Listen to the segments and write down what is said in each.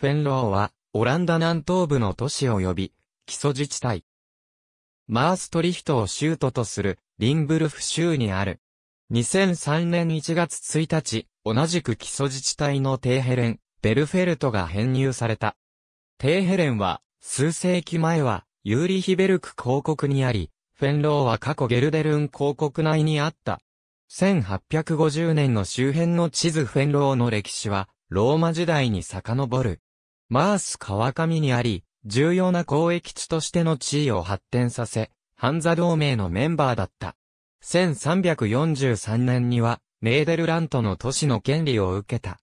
フェンローは、オランダ南東部の都市及び、基礎自治体。マーストリヒトを州都とする、リンブルフ州にある。2003年1月1日、同じく基礎自治体のテーヘレン、ベルフェルトが編入された。テーヘレンは、数世紀前は、ユーリヒベルク公国にあり、フェンローは過去ゲルデルン公国内にあった。1850年の周辺の地図フェンローの歴史は、ローマ時代に遡る。マース川上にあり、重要な交易地としての地位を発展させ、ハンザ同盟のメンバーだった。1343年には、ネーデルラントの都市の権利を受けた。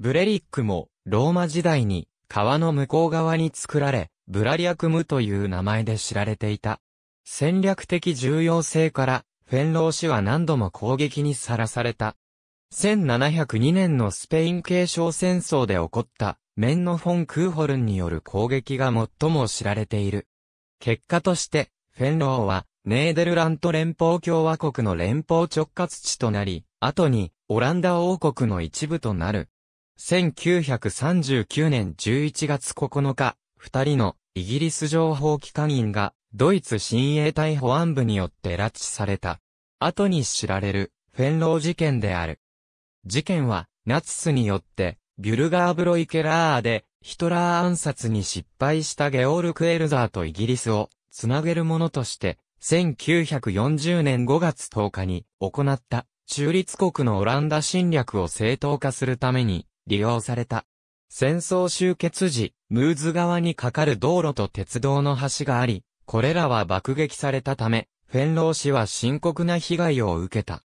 ブレリックも、ローマ時代に、川の向こう側に作られ、ブラリアクムという名前で知られていた。戦略的重要性から、フェンロー氏は何度も攻撃にさらされた。1702年のスペイン継承戦争で起こったメンノ・フォン・クーホルンによる攻撃が最も知られている。結果として、フェンローは、ネーデルラント連邦共和国の連邦直轄地となり、後に、オランダ王国の一部となる。1939年11月9日、二人のイギリス情報機関員が、ドイツ親衛隊保安部によって拉致された。後に知られる、フェンロー事件である。事件は、ナチスによって、ビュルガーブロイケラーで、ヒトラー暗殺に失敗したゲオール・クエルザーとイギリスを、つなげるものとして、1940年5月10日に行った中立国のオランダ侵略を正当化するために利用された。戦争終結時、ムーズ川に架かる道路と鉄道の橋があり、これらは爆撃されたため、フェンロー氏は深刻な被害を受けた。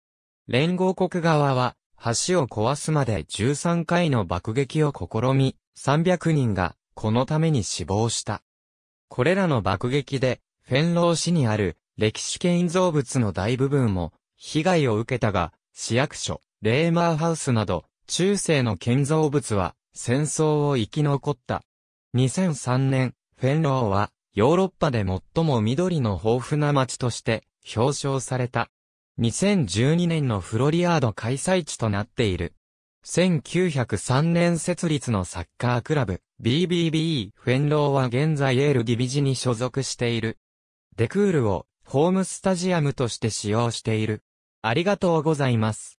連合国側は橋を壊すまで13回の爆撃を試み、300人がこのために死亡した。これらの爆撃で、フェンロー市にある歴史建造物の大部分も被害を受けたが、市役所、レーマーハウスなど中世の建造物は戦争を生き残った。2003年、フェンローはヨーロッパで最も緑の豊富な街として表彰された。2012年のフロリアード開催地となっている。1903年設立のサッカークラブ、BBBE フェンローは現在エールディビジに所属している。デクールをホームスタジアムとして使用している。ありがとうございます。